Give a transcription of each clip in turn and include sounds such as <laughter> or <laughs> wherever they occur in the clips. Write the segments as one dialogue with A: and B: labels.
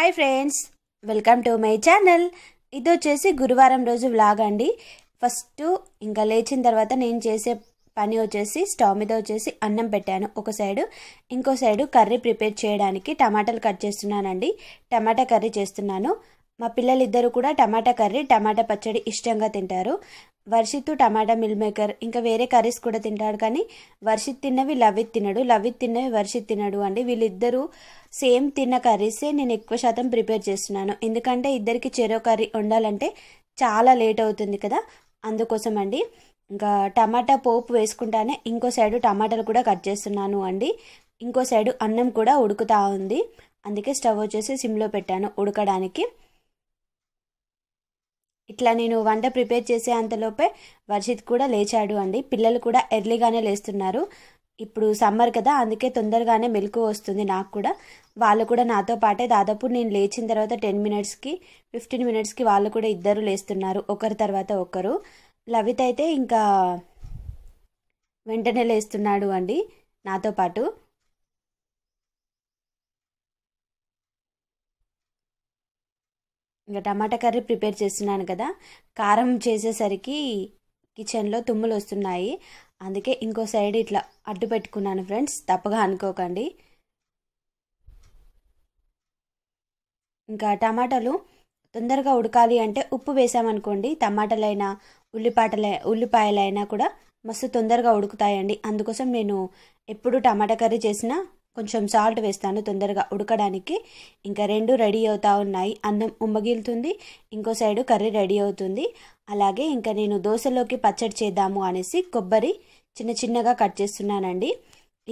A: hi friends welcome to my channel ఇది వచ్చేసి గురువారం రోజు వ్లాగ్ అండి ఫస్ట్ ఇంకా లేచిన తర్వాత నేను చేసే పని వచ్చేసి స్టవ్ మీద వచ్చేసి అన్నం పెట్టాను ఒక సైడు ఇంకో సైడు కర్రీ ప్రిపేర్ చేయడానికి టమాటాలు కట్ చేస్తున్నానండి టమాటా కర్రీ చేస్తున్నాను మా పిల్లలిద్దరూ కూడా టమాటా కర్రీ టమాటా పచ్చడి ఇష్టంగా తింటారు వర్షిత్తు టమాటా మిల్ మేకర్ ఇంకా వేరే కర్రీస్ కూడా తింటాడు కానీ వర్షిత్ తిన్నవి లవిత్ తినడు లవిత్ తిన్నవి వర్షిత్ తినడు అండి వీళ్ళిద్దరూ సేమ్ తిన్న కర్రీసే నేను ఎక్కువ శాతం ప్రిపేర్ చేస్తున్నాను ఎందుకంటే ఇద్దరికి చెరో కర్రీ వండాలంటే చాలా లేట్ అవుతుంది కదా అందుకోసం అండి ఇంకా టమాటా పోపు వేసుకుంటానే ఇంకో సైడ్ టమాటాలు కూడా కట్ చేస్తున్నాను అండి ఇంకో సైడు అన్నం కూడా ఉడుకుతా ఉంది అందుకే స్టవ్ వచ్చేసి సిమ్లో పెట్టాను ఉడకడానికి ఇట్లా నేను వంట ప్రిపేర్ చేసే అంతలోపే వర్షిత్ కూడా లేచాడు అండి పిల్లలు కూడా ఎర్లీగానే లేస్తున్నారు ఇప్పుడు సమ్మర్ కదా అందుకే తొందరగానే మెలకు వస్తుంది నాకు కూడా వాళ్ళు కూడా నాతో పాటే దాదాపు నేను లేచిన తర్వాత టెన్ మినిట్స్కి ఫిఫ్టీన్ మినిట్స్కి వాళ్ళు కూడా ఇద్దరు లేస్తున్నారు ఒకరి తర్వాత ఒకరు లవిత్ అయితే ఇంకా వెంటనే లేస్తున్నాడు అండి నాతో పాటు ఇంకా టమాటా కర్రీ ప్రిపేర్ చేస్తున్నాను కదా కారం చేసేసరికి కిచెన్లో తుమ్ములు వస్తున్నాయి అందుకే ఇంకో సైడ్ ఇట్లా అడ్డు పెట్టుకున్నాను ఫ్రెండ్స్ తప్పగా అనుకోకండి ఇంకా టమాటాలు తొందరగా ఉడకాలి అంటే ఉప్పు వేసామనుకోండి టమాటాలైనా ఉల్లిపాటల ఉల్లిపాయలైనా కూడా మస్తు తొందరగా ఉడుకుతాయండి అందుకోసం నేను ఎప్పుడు టమాటా కర్రీ చేసినా కొంచెం సాల్ట్ వేస్తాను తొందరగా ఉడకడానికి ఇంకా రెండు రెడీ అవుతూ ఉన్నాయి అన్నం ఉమ్మగిలుతుంది ఇంకో సైడు కర్రీ రెడీ అవుతుంది అలాగే ఇంకా నేను దోశలోకి పచ్చడి చేద్దాము అనేసి కొబ్బరి చిన్న చిన్నగా కట్ చేస్తున్నానండి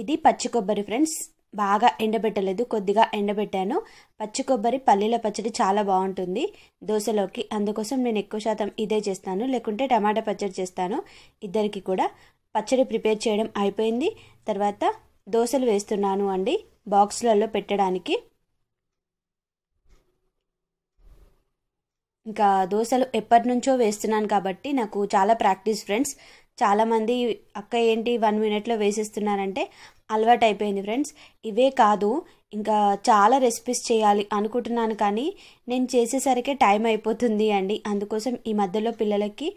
A: ఇది పచ్చి కొబ్బరి ఫ్రెండ్స్ బాగా ఎండబెట్టలేదు కొద్దిగా ఎండబెట్టాను పచ్చి కొబ్బరి పల్లీల పచ్చడి చాలా బాగుంటుంది దోశలోకి అందుకోసం నేను ఎక్కువ శాతం ఇదే చేస్తాను లేకుంటే టమాటా పచ్చడి చేస్తాను ఇద్దరికి కూడా పచ్చడి ప్రిపేర్ చేయడం అయిపోయింది తర్వాత దోశలు వేస్తున్నాను అండి బాక్స్లలో పెట్టడానికి ఇంకా దోశలు ఎప్పటి నుంచో వేస్తున్నాను కాబట్టి నాకు చాలా ప్రాక్టీస్ ఫ్రెండ్స్ చాలామంది అక్క ఏంటి వన్ మినిట్లో వేసేస్తున్నారంటే అలవాటు అయిపోయింది ఫ్రెండ్స్ ఇవే కాదు ఇంకా చాలా రెసిపీస్ చేయాలి అనుకుంటున్నాను కానీ నేను చేసేసరికి టైం అయిపోతుంది అండి అందుకోసం ఈ మధ్యలో పిల్లలకి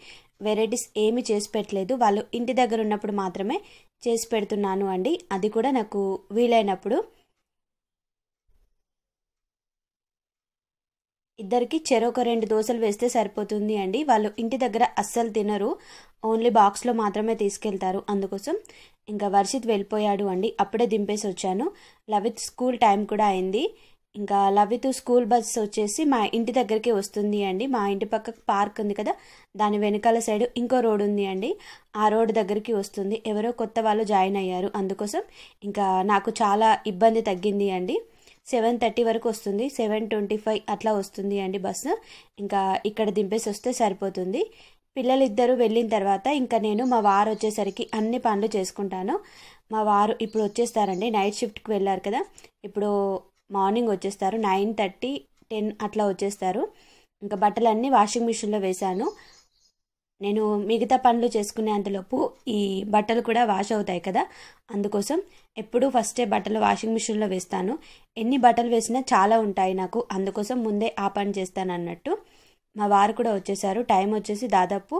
A: వెరైటీస్ ఏమి చేసి పెట్టలేదు వాళ్ళు ఇంటి దగ్గర ఉన్నప్పుడు మాత్రమే చేసి పెడుతున్నాను అండి అది కూడా నాకు వీలైనప్పుడు ఇద్దరికి చెరొక రెండు దోశలు వేస్తే సరిపోతుంది అండి వాళ్ళు ఇంటి దగ్గర అస్సలు తినరు ఓన్లీ బాక్స్లో మాత్రమే తీసుకెళ్తారు అందుకోసం ఇంకా వర్షిత్ వెళ్ళిపోయాడు అండి అప్పుడే దింపేసి వచ్చాను లవిత్ స్కూల్ టైం కూడా అయింది ఇంకా లవ్ స్కూల్ బస్ వచ్చేసి మా ఇంటి దగ్గరికి వస్తుంది అండి మా ఇంటి పక్క పార్క్ ఉంది కదా దాని వెనకాల సైడ్ ఇంకో రోడ్ ఉంది అండి ఆ రోడ్ దగ్గరికి వస్తుంది ఎవరో కొత్త వాళ్ళు జాయిన్ అయ్యారు అందుకోసం ఇంకా నాకు చాలా ఇబ్బంది తగ్గింది అండి సెవెన్ థర్టీ వరకు వస్తుంది సెవెన్ ట్వంటీ ఫైవ్ అట్లా వస్తుంది అండి బస్సు ఇంకా ఇక్కడ దింపేసి వస్తే సరిపోతుంది పిల్లలిద్దరూ వెళ్ళిన తర్వాత ఇంకా నేను మా వారు వచ్చేసరికి అన్ని పనులు చేసుకుంటాను మా వారు ఇప్పుడు వచ్చేస్తారండి నైట్ షిఫ్ట్కి వెళ్ళారు కదా ఇప్పుడు మార్నింగ్ వచ్చేస్తారు నైన్ థర్టీ టెన్ అట్లా వచ్చేస్తారు ఇంకా బట్టలన్నీ వాషింగ్ మిషన్లో వేశాను నేను మిగతా పనులు చేసుకునే అంతలోపు ఈ బట్టలు కూడా వాష్ అవుతాయి కదా అందుకోసం ఎప్పుడూ ఫస్టే బట్టలు వాషింగ్ మిషన్లో వేస్తాను ఎన్ని బట్టలు వేసినా చాలా ఉంటాయి నాకు అందుకోసం ముందే ఆ పని చేస్తాను అన్నట్టు మా వారు కూడా వచ్చేసారు టైం వచ్చేసి దాదాపు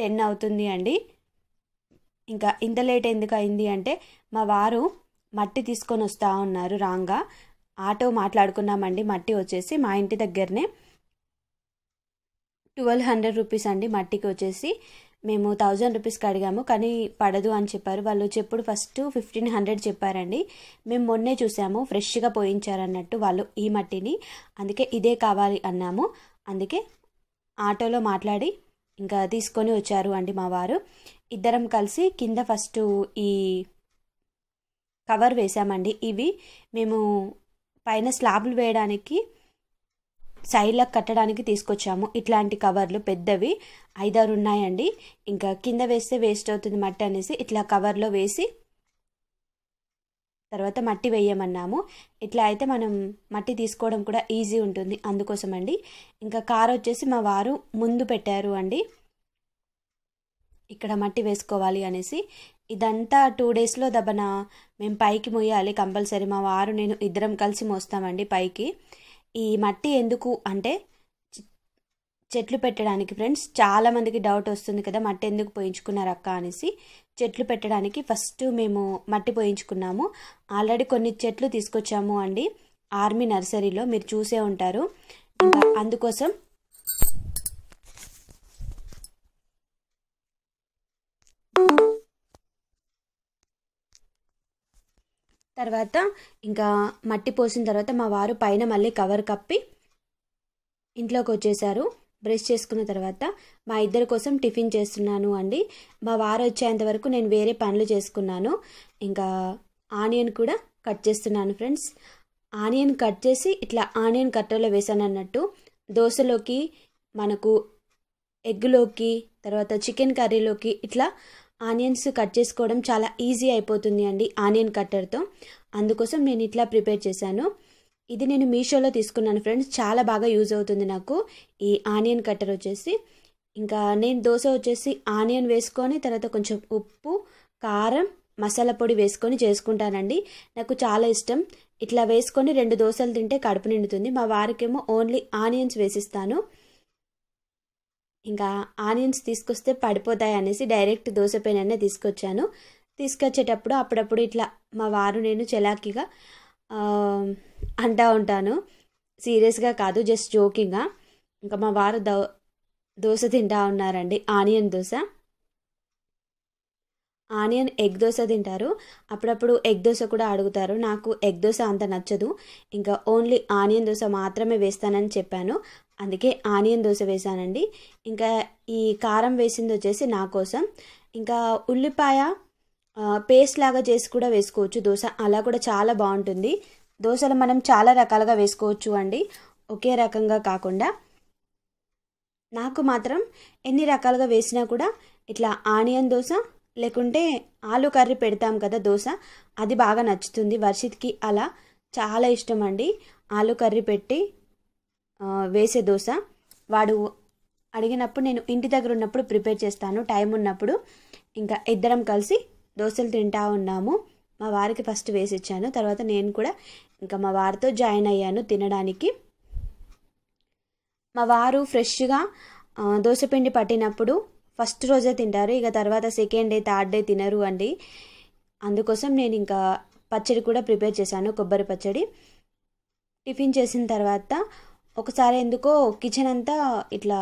A: టెన్ అవుతుంది అండి ఇంకా ఇంత లేట్ ఎందుకు అయింది అంటే మా వారు మట్టి తీసుకొని వస్తూ ఉన్నారు రాంగా ఆటో మాట్లాడుకున్నామండి మట్టి వచ్చేసి మా ఇంటి దగ్గరనే ట్వెల్వ్ హండ్రెడ్ రూపీస్ అండి మట్టికి వచ్చేసి మేము థౌజండ్ రూపీస్కి అడిగాము కానీ పడదు అని చెప్పారు వాళ్ళు చెప్పుడు ఫస్ట్ ఫిఫ్టీన్ హండ్రెడ్ చెప్పారండి మేము మొన్నే చూసాము ఫ్రెష్గా పోయించారన్నట్టు వాళ్ళు ఈ మట్టిని అందుకే ఇదే కావాలి అన్నాము అందుకే ఆటోలో మాట్లాడి ఇంకా తీసుకొని వచ్చారు అండి మా వారు ఇద్దరం కలిసి కింద ఫస్ట్ ఈ కవర్ వేసామండి ఇవి మేము పైన స్లాబ్లు వేయడానికి సైడ్లకు కట్టడానికి తీసుకొచ్చాము ఇట్లాంటి కవర్లు పెద్దవి ఐదారు ఉన్నాయండి ఇంకా కింద వేస్తే వేస్ట్ అవుతుంది మట్టి అనేసి ఇట్లా కవర్లో వేసి తర్వాత మట్టి వేయమన్నాము ఇట్లా అయితే మనం మట్టి తీసుకోవడం కూడా ఈజీ ఉంటుంది అందుకోసం అండి ఇంకా కార్ వచ్చేసి మా వారు ముందు పెట్టారు అండి ఇక్కడ మట్టి వేసుకోవాలి అనేసి ఇదంతా టూ డేస్లో దబన మేము పైకి మోయాలి కంపల్సరీ మా వారు నేను ఇద్దరం కలిసి మోస్తామండి పైకి ఈ మట్టి ఎందుకు అంటే చెట్లు పెట్టడానికి ఫ్రెండ్స్ చాలామందికి డౌట్ వస్తుంది కదా మట్టి ఎందుకు పోయించుకున్నారు అక్క అనేసి చెట్లు పెట్టడానికి ఫస్ట్ మేము మట్టి పోయించుకున్నాము ఆల్రెడీ కొన్ని చెట్లు తీసుకొచ్చాము అండి ఆర్మీ నర్సరీలో మీరు చూసే ఉంటారు అందుకోసం తర్వాత ఇంకా మట్టి పోసిన తర్వాత మా వారు పైన మళ్ళీ కవర్ కప్పి ఇంట్లోకి వచ్చేసారు బ్రష్ చేసుకున్న తర్వాత మా ఇద్దరి కోసం టిఫిన్ చేస్తున్నాను అండి మా వారు వచ్చేంత వరకు నేను వేరే పనులు చేసుకున్నాను ఇంకా ఆనియన్ కూడా కట్ చేస్తున్నాను ఫ్రెండ్స్ ఆనియన్ కట్ చేసి ఇట్లా ఆనియన్ కట్టలో వేసాను అన్నట్టు దోశలోకి మనకు ఎగ్లోకి తర్వాత చికెన్ కర్రీలోకి ఇట్లా ఆనియన్స్ కట్ చేసుకోవడం చాలా ఈజీ అయిపోతుంది అండి ఆనియన్ కట్టర్తో అందుకోసం నేను ఇట్లా ప్రిపేర్ చేశాను ఇది నేను మీషోలో తీసుకున్నాను ఫ్రెండ్స్ చాలా బాగా యూజ్ అవుతుంది నాకు ఈ ఆనియన్ కట్టర్ వచ్చేసి ఇంకా నేను దోశ వచ్చేసి ఆనియన్ వేసుకొని తర్వాత కొంచెం ఉప్పు కారం మసాలా పొడి వేసుకొని చేసుకుంటానండి నాకు చాలా ఇష్టం ఇట్లా వేసుకొని రెండు దోశలు తింటే కడుపు నిండుతుంది మా వారికేమో ఓన్లీ ఆనియన్స్ వేసిస్తాను ఇంకా ఆనియన్స్ తీసుకొస్తే పడిపోతాయి అనేసి డైరెక్ట్ దోశ పైన తీసుకొచ్చాను తీసుకొచ్చేటప్పుడు అప్పుడప్పుడు ఇట్లా మా వారు నేను చలాకీగా అంటూ ఉంటాను సీరియస్గా కాదు జస్ట్ జోకింగ్గా ఇంకా మా వారు దో దోశ తింటా ఉన్నారండి onion dosa onion egg dosa తింటారు అప్పుడప్పుడు ఎగ్ దోశ కూడా అడుగుతారు నాకు ఎగ్ దోశ అంత నచ్చదు ఇంకా ఓన్లీ ఆనియన్ దోశ మాత్రమే వేస్తానని చెప్పాను అందుకే ఆనియన్ దోశ వేసానండి ఇంకా ఈ కారం వేసింది వచ్చేసి నా కోసం ఇంకా ఉల్లిపాయ పేస్ట్ లాగా చేసి కూడా వేసుకోవచ్చు దోశ అలా కూడా చాలా బాగుంటుంది దోశలు మనం చాలా రకాలుగా వేసుకోవచ్చు అండి ఒకే రకంగా కాకుండా నాకు మాత్రం ఎన్ని రకాలుగా వేసినా కూడా ఇట్లా ఆనియన్ దోశ లేకుంటే ఆలు కర్రీ పెడతాం కదా దోశ అది బాగా నచ్చుతుంది వర్షిత్కి అలా చాలా ఇష్టం అండి ఆలు కర్రీ పెట్టి వేసే దోశ వాడు అడిగినప్పుడు నేను ఇంటి దగ్గర ఉన్నప్పుడు ప్రిపేర్ చేస్తాను టైం ఉన్నప్పుడు ఇంకా ఇద్దరం కలిసి దోశలు తింటా ఉన్నాము మా వారికి ఫస్ట్ వేసి ఇచ్చాను తర్వాత నేను కూడా ఇంకా మా వారితో జాయిన్ అయ్యాను తినడానికి మా వారు ఫ్రెష్గా దోశపిండి పట్టినప్పుడు ఫస్ట్ రోజే తింటారు ఇక తర్వాత సెకండ్ డే థర్డ్ డే తినరు అండి అందుకోసం నేను ఇంకా పచ్చడి కూడా ప్రిపేర్ చేశాను కొబ్బరి పచ్చడి టిఫిన్ చేసిన తర్వాత ఒకసారి ఎందుకో కిచెన్ అంతా ఇట్లా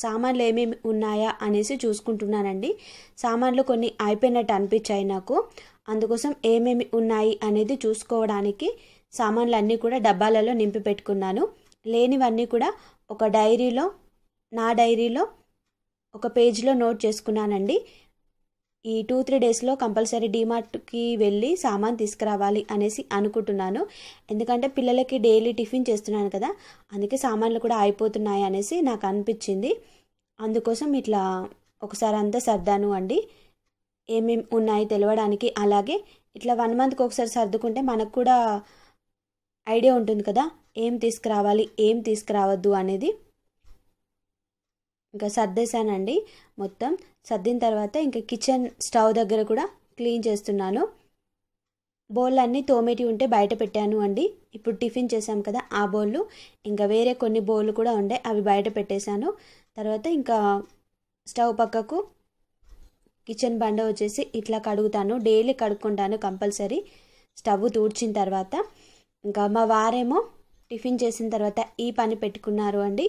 A: సామాన్లు ఏమేమి ఉన్నాయా అనేసి చూసుకుంటున్నానండి సామాన్లు కొన్ని అయిపోయినట్టు అనిపించాయి నాకు అందుకోసం ఏమేమి ఉన్నాయి అనేది చూసుకోవడానికి సామాన్లు అన్నీ కూడా డబ్బాలలో నింపి పెట్టుకున్నాను లేనివన్నీ కూడా ఒక డైరీలో నా డైరీలో ఒక పేజీలో నోట్ చేసుకున్నానండి ఈ టూ త్రీ డేస్లో కంపల్సరీ డీమార్ట్కి వెళ్ళి సామాన్ తీసుకురావాలి అనేసి అనుకుంటున్నాను ఎందుకంటే పిల్లలకి డైలీ టిఫిన్ చేస్తున్నాను కదా అందుకే సామాన్లు కూడా అయిపోతున్నాయి అనేసి నాకు అనిపించింది అందుకోసం ఇట్లా ఒకసారి అంతా సర్దాను అండి ఏమేమి ఉన్నాయి తెలవడానికి అలాగే ఇట్లా వన్ మంత్కి ఒకసారి సర్దుకుంటే మనకు కూడా ఐడియా ఉంటుంది కదా ఏం తీసుకురావాలి ఏం తీసుకురావద్దు అనేది ఇంకా సర్దేశానండి మొత్తం సర్దిన తర్వాత ఇంకా కిచెన్ స్టవ్ దగ్గర కూడా క్లీన్ చేస్తున్నాను బౌల్ అన్నీ తోమేటి ఉంటే బయట పెట్టాను అండి ఇప్పుడు టిఫిన్ చేసాం కదా ఆ బౌళ్ళు ఇంకా వేరే కొన్ని బౌళ్ళు కూడా ఉండే అవి బయట పెట్టేశాను తర్వాత ఇంకా స్టవ్ పక్కకు కిచెన్ బండ వచ్చేసి ఇట్లా కడుగుతాను డైలీ కడుక్కుంటాను కంపల్సరీ స్టవ్ తూడ్చిన తర్వాత ఇంకా మా వారేమో టిఫిన్ చేసిన తర్వాత ఈ పని పెట్టుకున్నారు అండి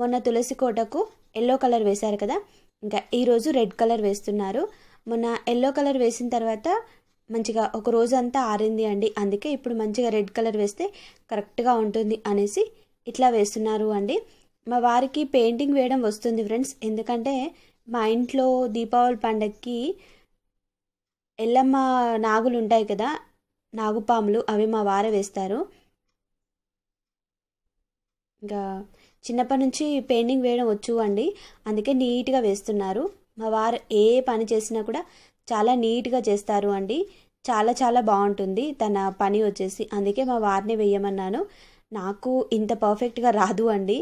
A: మొన్న తులసి కోటకు ఎల్లో కలర్ వేశారు కదా ఇంకా ఈరోజు రెడ్ కలర్ వేస్తున్నారు మొన్న ఎల్లో కలర్ వేసిన తర్వాత మంచిగా ఒక రోజు అంతా ఆరింది అండి అందుకే ఇప్పుడు మంచిగా రెడ్ కలర్ వేస్తే కరెక్ట్గా ఉంటుంది అనేసి ఇట్లా వేస్తున్నారు అండి మా వారికి పెయింటింగ్ వేయడం వస్తుంది ఫ్రెండ్స్ ఎందుకంటే మా ఇంట్లో దీపావళి పండగకి ఎల్లమ్మ నాగులు ఉంటాయి కదా నాగుపాములు అవి మా వారే వేస్తారు ఇంకా చిన్నప్పటి నుంచి పెయింటింగ్ వేయడం వచ్చు అండి అందుకే నీట్గా వేస్తున్నారు మా వారు ఏ పని చేసినా కూడా చాలా నీట్గా చేస్తారు అండి చాలా చాలా బాగుంటుంది తన పని వచ్చేసి అందుకే మా వారిని వేయమన్నాను నాకు ఇంత పర్ఫెక్ట్గా రాదు అండి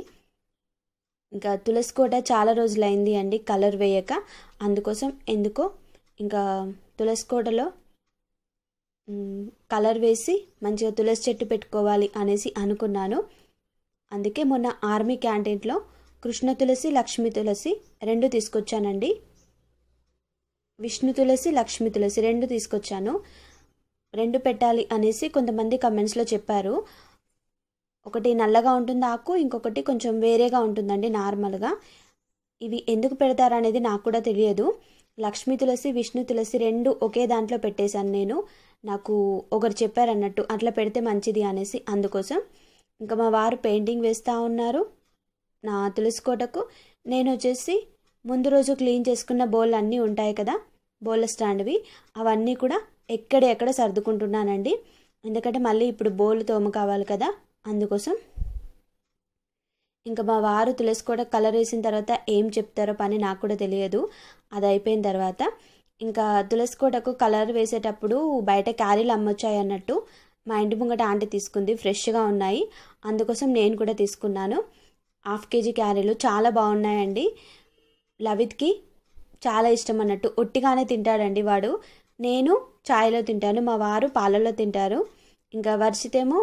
A: ఇంకా తులసి కోట చాలా రోజులైంది అండి కలర్ వేయక అందుకోసం ఎందుకో ఇంకా తులసి కోటలో కలర్ వేసి మంచిగా తులసి చెట్టు పెట్టుకోవాలి అనేసి అనుకున్నాను అందుకే మొన్న ఆర్మీ క్యాంటీన్లో కృష్ణ తులసి లక్ష్మీ తులసి రెండు తీసుకొచ్చానండి విష్ణు తులసి లక్ష్మీ తులసి రెండు తీసుకొచ్చాను రెండు పెట్టాలి అనేసి కొంతమంది కమెంట్స్లో చెప్పారు ఒకటి నల్లగా ఉంటుంది ఆకు ఇంకొకటి కొంచెం వేరేగా ఉంటుందండి నార్మల్గా ఇవి ఎందుకు పెడతారనేది నాకు కూడా తెలియదు లక్ష్మీ తులసి విష్ణు తులసి రెండు ఒకే దాంట్లో పెట్టేశాను నేను నాకు ఒకరు చెప్పారన్నట్టు అట్లా పెడితే మంచిది అనేసి అందుకోసం ఇంకా మా వారు పెయింటింగ్ వేస్తూ ఉన్నారు నా తెలుసుకోటకు నేను వచ్చేసి ముందు రోజు క్లీన్ చేసుకున్న బౌల్ అన్నీ ఉంటాయి కదా బౌల్ స్టాండ్వి అవన్నీ కూడా ఎక్కడెక్కడ సర్దుకుంటున్నానండి ఎందుకంటే మళ్ళీ ఇప్పుడు బౌల్ తోమ కావాలి కదా అందుకోసం ఇంకా మా వారు తులసి కలర్ వేసిన తర్వాత ఏం చెప్తారో పని నాకు కూడా తెలియదు అది అయిపోయిన తర్వాత ఇంకా తులసి కోటకు కలర్ వేసేటప్పుడు బయట క్యారీలు అమ్మొచ్చాయి అన్నట్టు మా ఇంటి ముంగట ఆంటీ తీసుకుంది ఫ్రెష్గా ఉన్నాయి అందుకోసం నేను కూడా తీసుకున్నాను హాఫ్ కేజీ క్యారీలు చాలా బాగున్నాయండి లవిత్కి చాలా ఇష్టం అన్నట్టు ఒట్టిగానే తింటాడండి వాడు నేను ఛాయ్లో తింటాను మా వారు పాలల్లో తింటారు ఇంకా వర్షితేమో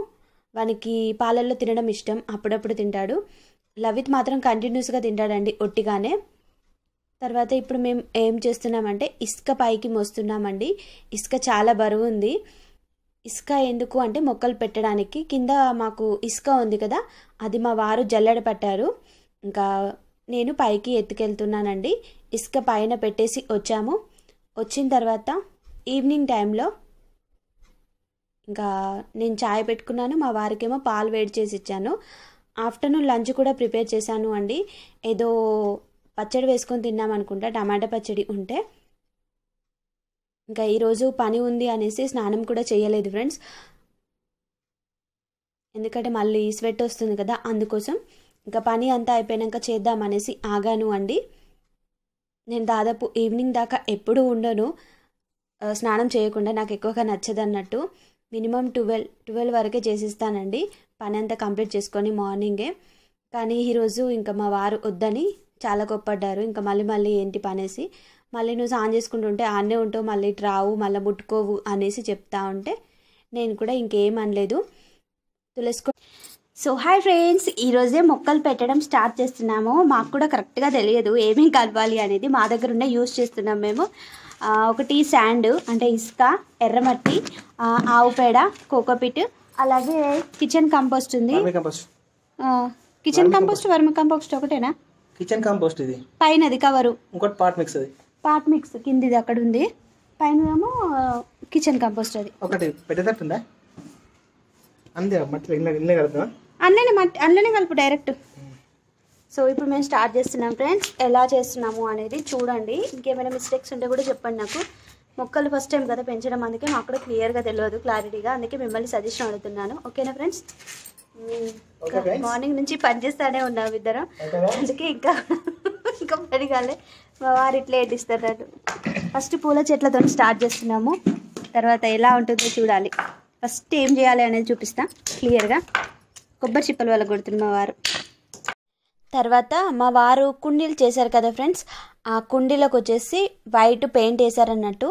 A: వానికి పాలల్లో తినడం ఇష్టం అప్పుడప్పుడు తింటాడు లవిత్ మాత్రం కంటిన్యూస్గా తింటాడండి ఒట్టిగానే తర్వాత ఇప్పుడు మేము ఏం చేస్తున్నామంటే ఇసుక పైకి మోస్తున్నామండి ఇసుక చాలా బరువు ఉంది ఇసుక ఎందుకు అంటే మొక్కలు పెట్టడానికి కింద మాకు ఇసుక ఉంది కదా అది మా వారు జల్లెడ పట్టారు ఇంకా నేను పైకి ఎత్తుకెళ్తున్నానండి ఇసుక పైన పెట్టేసి వచ్చాము వచ్చిన తర్వాత ఈవినింగ్ టైంలో ఇంకా నేను ఛాయ్ పెట్టుకున్నాను మా వారికేమో పాలు వేడి చేసి ఇచ్చాను ఆఫ్టర్నూన్ లంచ్ కూడా ప్రిపేర్ చేశాను అండి ఏదో పచ్చడి వేసుకొని తిన్నాం అనుకుంటా టమాటా పచ్చడి ఉంటే ఇంకా ఈరోజు పని ఉంది అనేసి స్నానం కూడా చేయలేదు ఫ్రెండ్స్ ఎందుకంటే మళ్ళీ స్వెట్ వస్తుంది కదా అందుకోసం ఇంకా పని అంతా అయిపోయాక చేద్దాం అనేసి ఆగాను అండి నేను దాదాపు ఈవినింగ్ దాకా ఎప్పుడు ఉండను స్నానం చేయకుండా నాకు ఎక్కువగా నచ్చదు అన్నట్టు మినిమం ట్వెల్వ్ ట్వెల్వ్ వరకే చేసిస్తానండి పని అంతా కంప్లీట్ చేసుకొని మార్నింగే కానీ ఈరోజు ఇంకా మా వారు వద్దని చాలా గొప్పడ్డారు ఇంకా మళ్ళీ మళ్ళీ ఏంటి పనేసి మళ్ళీ నువ్వు సాన్ చేసుకుంటుంటే ఆనే ఉంటావు మళ్ళీ ఇటు రావు మళ్ళీ ముట్టుకోవు అనేసి చెప్తా ఉంటే నేను కూడా ఇంకేం అనలేదు తులసుకో సో హాయ్ ఫ్రెండ్స్ ఈరోజే మొక్కలు పెట్టడం స్టార్ట్ చేస్తున్నాము మాకు కూడా కరెక్ట్గా తెలియదు ఏమేమి కలవాలి అనేది మా దగ్గర ఉన్న యూజ్ చేస్తున్నాం మేము ఒకటి శాండ్ అంటే ఇసుక ఎర్రమట్టి ఆవు పేడ కోకోపిట్ అలాగే కిచెన్ కంపోస్ట్ ఉంది కిచెన్ కంపోస్ట్ వర్మ కంపోస్ట్ ఒకటేనా కిచెన్ కంపోస్ట్ ఇది పైనది కవరు ఇంకోటి పార్ట్ మిక్స్ అది పాట్ మిక్స్ కింది అక్కడ ఉంది పైన ఏమో కిచెన్ కంపోస్ట్ అది ఒకటి పెద్దదట్టుందా అందే మట్టి ఇల్లే కలుపుతా అందులోనే మట్టి అందులోనే కలుపు డైరెక్ట్ సో ఇప్పుడు మేము స్టార్ట్ చేస్తున్నాం ఫ్రెండ్స్ ఎలా చేస్తున్నాము అనేది చూడండి ఇంకేమైనా మిస్టేక్స్ ఉంటే కూడా చెప్పండి నాకు మొక్కలు ఫస్ట్ టైం కదా పెంచడం అందుకే మాకు కూడా క్లియర్గా తెలియదు క్లారిటీగా అందుకే మిమ్మల్ని సజెషన్ అడుగుతున్నాను ఓకేనా ఫ్రెండ్స్ మార్నింగ్ నుంచి పనిచేస్తానే ఉన్నాం ఇద్దరం అందుకే ఇంకా <laughs> ఇంకా పని కాలే మా వారు ఇట్లా ఏడిస్తారు ఫస్ట్ పూల చెట్లతో స్టార్ట్ చేస్తున్నాము తర్వాత ఎలా ఉంటుందో చూడాలి ఫస్ట్ ఏం చేయాలి అనేది చూపిస్తా క్లియర్గా కొబ్బరి చిప్పలు వల్ల కొడుతుంది మా వారు తర్వాత మా వారు కుండీలు చేశారు కదా ఫ్రెండ్స్ ఆ కుండీలకు వచ్చేసి వైట్ పెయింట్ వేశారన్నట్టు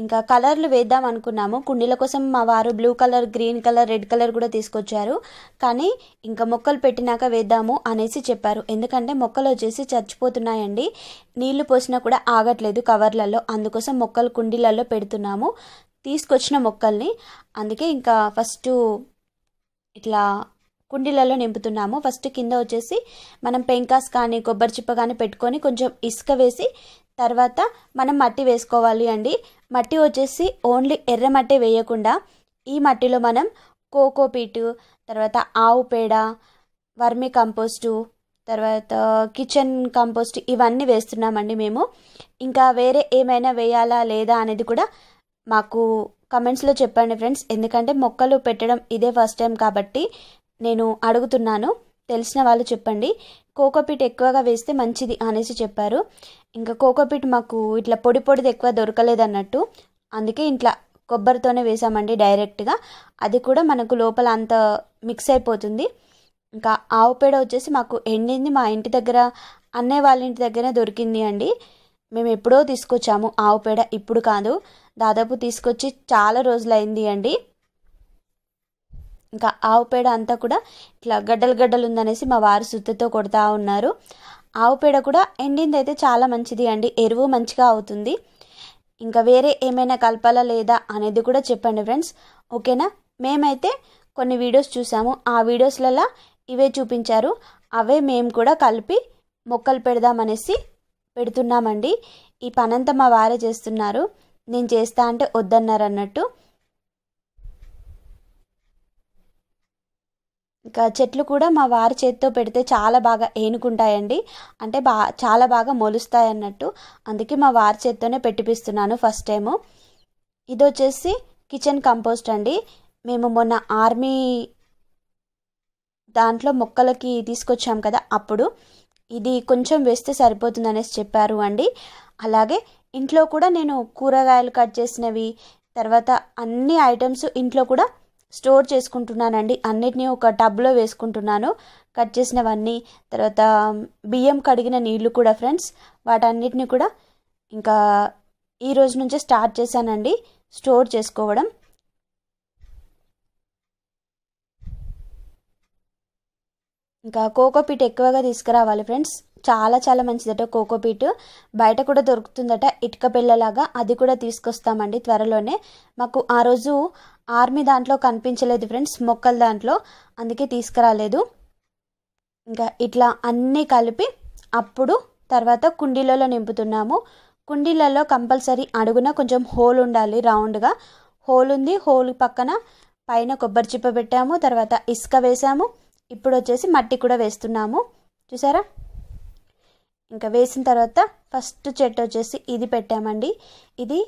A: ఇంకా కలర్లు వేద్దాం అనుకున్నాము కుండీల కోసం మా వారు blue colour green colour red colour కూడా తీసుకొచ్చారు కానీ ఇంకా మొక్కలు పెట్టినాక వేద్దాము అనేసి చెప్పారు ఎందుకంటే మొక్కలు వచ్చేసి చచ్చిపోతున్నాయండి నీళ్లు పోసినా కూడా ఆగట్లేదు కవర్లలో అందుకోసం మొక్కలు కుండీలలో పెడుతున్నాము తీసుకొచ్చిన మొక్కల్ని అందుకే ఇంకా ఫస్ట్ ఇట్లా కుండీలలో నింపుతున్నాము ఫస్ట్ కింద వచ్చేసి మనం పెంకాస్ కానీ కొబ్బరి చిప్ప కానీ పెట్టుకొని కొంచెం ఇసుక వేసి తర్వాత మనం మట్టి వేసుకోవాలి అండి మట్టి వచ్చేసి ఓన్లీ ఎర్ర మట్టి వేయకుండా ఈ మట్టిలో మనం కోకోపీటు తర్వాత ఆవు పేడ వర్మి కంపోస్టు తర్వాత కిచెన్ కంపోస్ట్ ఇవన్నీ వేస్తున్నామండి మేము ఇంకా వేరే ఏమైనా వేయాలా లేదా అనేది కూడా మాకు కమెంట్స్లో చెప్పండి ఫ్రెండ్స్ ఎందుకంటే మొక్కలు పెట్టడం ఇదే ఫస్ట్ టైం కాబట్టి నేను అడుగుతున్నాను తెలిసిన వాళ్ళు చెప్పండి కోకోపీట్ ఎక్కువగా వేస్తే మంచిది అనేసి చెప్పారు ఇంకా కోకోపీట్ మాకు ఇట్లా పొడి పొడిది ఎక్కువ దొరకలేదన్నట్టు అందుకే ఇట్లా కొబ్బరితోనే వేసామండి డైరెక్ట్గా అది కూడా మనకు లోపల అంత మిక్స్ అయిపోతుంది ఇంకా ఆవు పేడ వచ్చేసి మాకు ఎండింది మా ఇంటి దగ్గర అన్నయ్య వాళ్ళ ఇంటి దగ్గరనే దొరికింది అండి మేము ఎప్పుడో తీసుకొచ్చాము ఆవు పేడ ఇప్పుడు కాదు దాదాపు తీసుకొచ్చి చాలా రోజులైంది అండి ఇంకా ఆవు పేడ అంతా కూడా ఇట్లా గడ్డలు గడ్డలు ఉందనేసి మా వారు సుత్తతో కొడతా ఉన్నారు ఆవు పేడ కూడా ఎండింది అయితే చాలా మంచిది అండి ఎరువు మంచిగా అవుతుంది ఇంకా వేరే ఏమైనా కలపాలా లేదా అనేది కూడా చెప్పండి ఫ్రెండ్స్ ఓకేనా మేమైతే కొన్ని వీడియోస్ చూసాము ఆ వీడియోస్లలో ఇవే చూపించారు అవే మేము కూడా కలిపి మొక్కలు పెడదామనేసి పెడుతున్నామండి ఈ పనంతా మా వారే చేస్తున్నారు నేను చేస్తా అంటే వద్దన్నారు అన్నట్టు ఇంకా చెట్లు కూడా మా వారి చేతితో పెడితే చాలా బాగా ఏనుకుంటాయండి అంటే బా చాలా బాగా మొలుస్తాయి అన్నట్టు అందుకే మా వారి చేతితోనే పెట్టిపిస్తున్నాను ఫస్ట్ టైము ఇది వచ్చేసి కిచెన్ కంపోస్ట్ అండి మేము మొన్న ఆర్మీ దాంట్లో మొక్కలకి తీసుకొచ్చాం కదా అప్పుడు ఇది కొంచెం వేస్తే సరిపోతుంది అనేసి చెప్పారు అండి అలాగే ఇంట్లో కూడా నేను కూరగాయలు కట్ చేసినవి తర్వాత అన్ని ఐటమ్స్ ఇంట్లో కూడా స్టోర్ చేసుకుంటున్నానండి అన్నిటినీ ఒక టబ్లో వేసుకుంటున్నాను కట్ చేసినవన్నీ తర్వాత బియ్యం కడిగిన నీళ్లు కూడా ఫ్రెండ్స్ వాటన్నిటిని కూడా ఇంకా ఈ రోజు నుంచే స్టార్ట్ చేశానండి స్టోర్ చేసుకోవడం ఇంకా కోకోపీట్ ఎక్కువగా తీసుకురావాలి ఫ్రెండ్స్ చాలా చాలా మంచిదట కోకోపీట్ బయట కూడా దొరుకుతుందట ఇటుక పిల్లలాగా అది కూడా తీసుకొస్తామండి త్వరలోనే మాకు ఆ రోజు ఆర్మీ దాంట్లో కనిపించలేదు ఫ్రెండ్స్ మొక్కల దాంట్లో అందుకే తీసుకురాలేదు ఇంకా ఇట్లా అన్నీ కలిపి అప్పుడు తర్వాత కుండీలలో నింపుతున్నాము కుండీలలో కంపల్సరీ అడుగున కొంచెం హోల్ ఉండాలి రౌండ్గా హోల్ ఉంది హోల్ పక్కన పైన కొబ్బరి చిప్ప పెట్టాము తర్వాత ఇసుక వేసాము ఇప్పుడు వచ్చేసి మట్టి కూడా వేస్తున్నాము చూసారా ఇంకా వేసిన తర్వాత ఫస్ట్ చెట్టు వచ్చేసి ఇది పెట్టామండి ఇది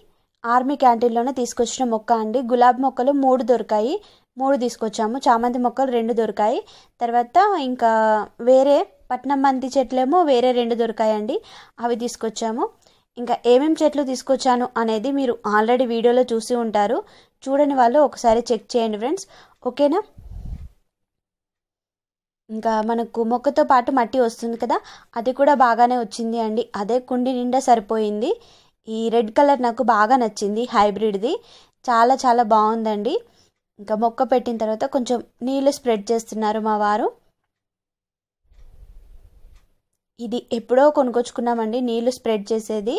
A: ఆర్మీ క్యాంటీన్లోనే తీసుకొచ్చిన మొక్క అండి గులాబీ మొక్కలు మూడు దొరికాయి మూడు తీసుకొచ్చాము చామంతి మొక్కలు రెండు దొరికాయి తర్వాత ఇంకా వేరే పట్నం మంతి చెట్లేమో వేరే రెండు దొరికాయండి అవి తీసుకొచ్చాము ఇంకా ఏమేమి చెట్లు తీసుకొచ్చాను అనేది మీరు ఆల్రెడీ వీడియోలో చూసి ఉంటారు చూడని వాళ్ళు ఒకసారి చెక్ చేయండి ఫ్రెండ్స్ ఓకేనా ఇంకా మనకు మొక్కతో పాటు మట్టి వస్తుంది కదా అది కూడా బాగానే వచ్చింది అండి అదే కుండి నిండా సరిపోయింది ఈ రెడ్ కలర్ నాకు బాగా నచ్చింది హైబ్రిడ్ది చాలా చాలా బాగుందండి ఇంకా మొక్క పెట్టిన తర్వాత కొంచెం నీళ్ళు స్ప్రెడ్ చేస్తున్నారు మా వారు ఇది ఎప్పుడో కొనుక్కొచ్చుకున్నామండి నీళ్ళు స్ప్రెడ్ చేసేది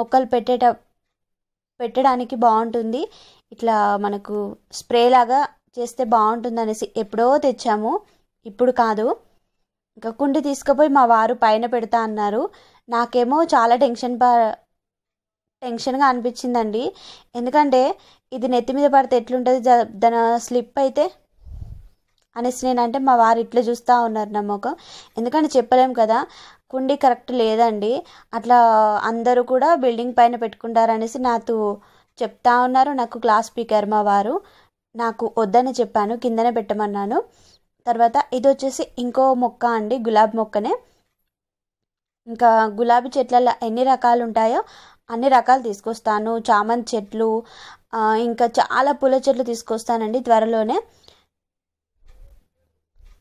A: మొక్కలు పెట్టేట పెట్టడానికి బాగుంటుంది ఇట్లా మనకు స్ప్రే లాగా చేస్తే బాగుంటుంది అనేసి ఎప్పుడో తెచ్చాము ఇప్పుడు కాదు ఇంకా కుండి తీసుకుపోయి మా వారు పైన పెడతా అన్నారు నాకేమో చాలా టెన్షన్ టెన్షన్గా అనిపించిందండి ఎందుకంటే ఇది నెత్తి మీద పడితే ఎట్లుంటుంది దాని స్లిప్ అయితే అనేసి నేనంటే మా వారు ఇట్లా చూస్తూ ఉన్నారు నమ్మకం ఎందుకంటే చెప్పలేం కదా కుండీ కరెక్ట్ లేదండి అట్లా అందరూ కూడా బిల్డింగ్ పైన పెట్టుకుంటారనేసి నాతో చెప్తా ఉన్నారు నాకు క్లాస్ స్పీకర్ మా వారు నాకు వద్దని చెప్పాను కిందనే పెట్టమన్నాను తర్వాత ఇది వచ్చేసి ఇంకో మొక్క అండి గులాబీ మొక్కనే ఇంకా గులాబీ చెట్లలో ఎన్ని రకాలు ఉంటాయో అన్ని రకాలు తీసుకొస్తాను చామంతి చెట్లు ఇంకా చాలా పూల చెట్లు తీసుకొస్తానండి త్వరలోనే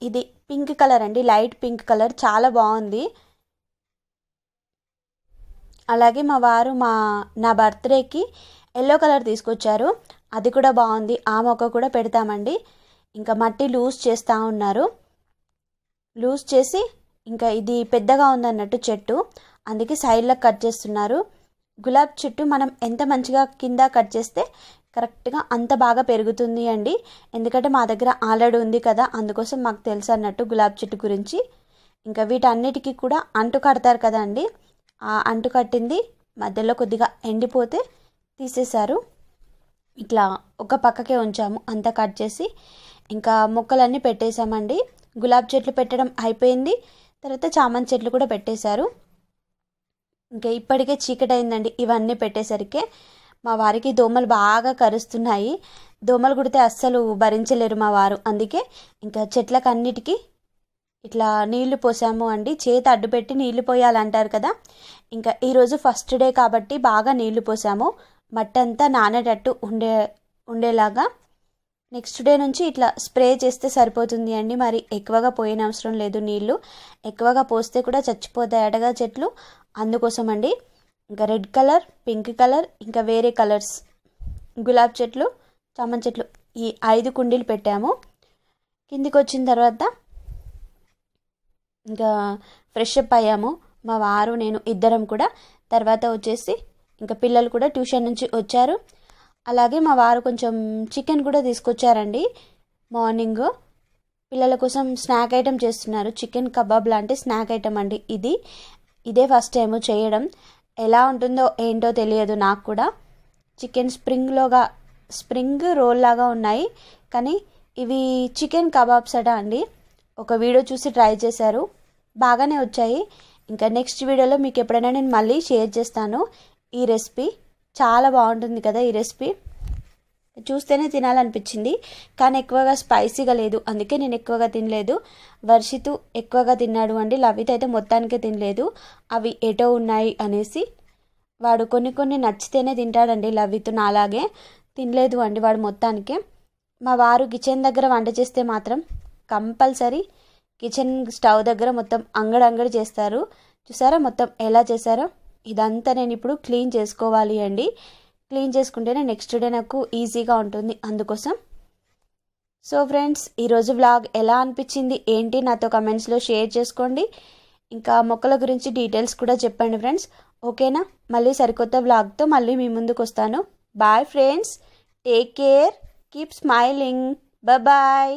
A: ఇది పింక్ కలర్ అండి లైట్ పింక్ కలర్ చాలా బాగుంది అలాగే మా వారు మా నా బర్త్డేకి ఎల్లో కలర్ తీసుకొచ్చారు అది కూడా బాగుంది ఆ మొక్క కూడా పెడతామండి ఇంకా మట్టి లూజ్ చేస్తూ ఉన్నారు లూజ్ చేసి ఇంకా ఇది పెద్దగా ఉందన్నట్టు చెట్టు అందుకే సైడ్లకు కట్ చేస్తున్నారు గులాబ్ చెట్టు మనం ఎంత మంచిగా కింద కట్ చేస్తే కరెక్ట్గా అంత బాగా పెరుగుతుంది అండి ఎందుకంటే మా దగ్గర ఆల్రెడీ ఉంది కదా అందుకోసం మాకు తెలుసు అన్నట్టు గులాబ్ చెట్టు గురించి ఇంకా వీటన్నిటికీ కూడా అంటు కడతారు కదండి ఆ అంటు కట్టింది మధ్యలో కొద్దిగా ఎండిపోతే తీసేశారు ఇట్లా ఒక పక్కకే ఉంచాము అంత కట్ చేసి ఇంకా మొక్కలన్నీ పెట్టేశామండి గులాబ్ చెట్లు పెట్టడం అయిపోయింది తర్వాత చామంతి చెట్లు కూడా పెట్టేశారు ఇంకా ఇప్పటికే చీకటైందండి ఇవన్నీ పెట్టేసరికి మా వారికి దోమలు బాగా కరుస్తున్నాయి దోమలు కుడితే అస్సలు భరించలేరు మా వారు అందుకే ఇంకా చెట్లకు అన్నిటికీ ఇట్లా నీళ్లు పోసాము అండి చేతి అడ్డు పెట్టి నీళ్లు పోయాలంటారు కదా ఇంకా ఈరోజు ఫస్ట్ డే కాబట్టి బాగా నీళ్లు పోసాము మట్టి అంతా నానేటట్టు ఉండే ఉండేలాగా నెక్స్ట్ డే నుంచి ఇట్లా స్ప్రే చేస్తే సరిపోతుంది అండి మరి ఎక్కువగా పోయిన అవసరం లేదు నీళ్లు ఎక్కువగా పోస్తే కూడా చచ్చిపోతాయి అడగా చెట్లు అందుకోసం అండి ఇంకా రెడ్ కలర్ పింక్ కలర్ ఇంకా వేరే కలర్స్ గులాబ్ చెట్లు చామంతి చెట్లు ఈ ఐదు కుండీలు పెట్టాము కిందికి వచ్చిన తర్వాత ఇంకా ఫ్రెష్ అప్ అయ్యాము మా వారు నేను ఇద్దరం కూడా తర్వాత వచ్చేసి ఇంకా పిల్లలు కూడా ట్యూషన్ నుంచి వచ్చారు అలాగే మా వారు కొంచెం చికెన్ కూడా తీసుకొచ్చారండి మార్నింగ్ పిల్లల కోసం స్నాక్ ఐటెం చేస్తున్నారు చికెన్ కబాబ్ లాంటి స్నాక్ ఐటెం అండి ఇది ఇదే ఫస్ట్ టైం చేయడం ఎలా ఉంటుందో ఏంటో తెలియదు నాకు కూడా చికెన్ స్ప్రింగ్లోగా స్ప్రింగ్ రోల్ లాగా ఉన్నాయి కానీ ఇవి చికెన్ కబాబ్స్ అట అండి ఒక వీడియో చూసి ట్రై చేశారు బాగానే వచ్చాయి ఇంకా నెక్స్ట్ వీడియోలో మీకు ఎప్పుడైనా నేను మళ్ళీ షేర్ చేస్తాను ఈ రెసిపీ చాలా బాగుంటుంది కదా ఈ రెసిపీ చూస్తేనే తినాలనిపించింది కానీ ఎక్కువగా స్పైసీగా లేదు అందుకే నేను ఎక్కువగా తినలేదు వర్షితు ఎక్కువగా తిన్నాడు అండి లవిత అయితే మొత్తానికే తినలేదు అవి ఎటో ఉన్నాయి అనేసి వాడు కొన్ని కొన్ని నచ్చితేనే తింటాడండి లవిత నాలాగే తినలేదు అండి వాడు మొత్తానికే మా వారు కిచెన్ దగ్గర వంట చేస్తే మాత్రం కంపల్సరీ కిచెన్ స్టవ్ దగ్గర మొత్తం అంగడంగడి చేస్తారు చూసారా మొత్తం ఎలా చేశారో ఇదంతా నేను ఇప్పుడు క్లీన్ చేసుకోవాలి అండి క్లీన్ చేసుకుంటేనే నెక్స్ట్ డే నాకు ఈజీగా ఉంటుంది అందుకోసం సో ఫ్రెండ్స్ ఈరోజు వ్లాగ్ ఎలా అనిపించింది ఏంటి నాతో కమెంట్స్లో షేర్ చేసుకోండి ఇంకా మొక్కల గురించి డీటెయిల్స్ కూడా చెప్పండి ఫ్రెండ్స్ ఓకేనా మళ్ళీ సరికొత్త వ్లాగ్తో మళ్ళీ మీ ముందుకు వస్తాను bye friends take care keep smiling bye